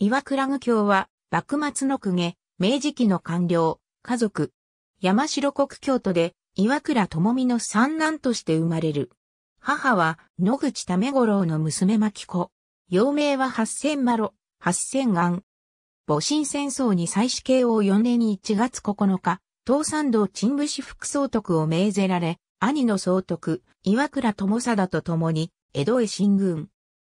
岩倉具教は、幕末の公家、明治期の官僚、家族、山城国京都で、岩倉智美の三男として生まれる。母は、野口為五郎の娘巻子。幼名は八千丸、八千眼。戊辰戦争に再始慶応4年1月9日、東山道陳武士副総督を命ぜられ、兄の総督、岩倉智貞と共に、江戸へ進軍。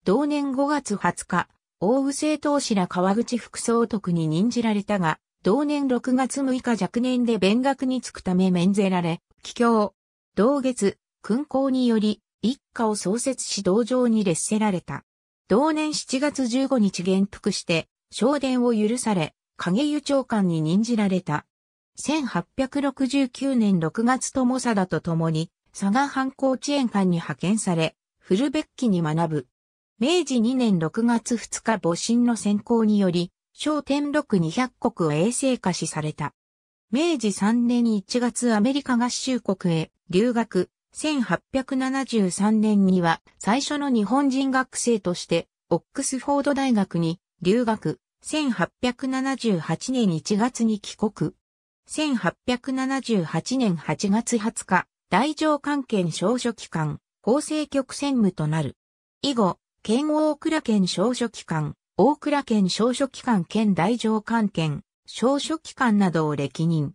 同年5月20日、大宇政党氏ら川口副総督に任じられたが、同年6月6日若年で弁学に就くため免税られ、帰郷。同月、勲功により、一家を創設し道場に列せられた。同年7月15日元服して、昇殿を許され、影湯長官に任じられた。1869年6月ともさだと共に、佐賀藩校遅延館に派遣され、古別記に学ぶ。明治2年6月2日母親の選考により、小天禄200国を衛星化しされた。明治3年1月アメリカ合衆国へ留学、1873年には最初の日本人学生としてオックスフォード大学に留学、1878年1月に帰国。1878年8月20日、大乗関係少書機関、厚生局専務となる。以後、県大倉県少書機関、大倉県少書機関県大上官県、少書機関などを歴任。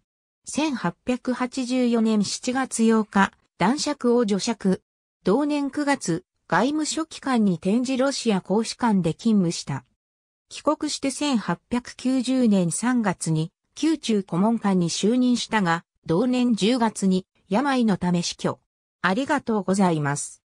1884年7月8日、男爵を除爵。同年9月、外務書機関に転じロシア公使館で勤務した。帰国して1890年3月に、宮中顧問官に就任したが、同年10月に病のため死去。ありがとうございます。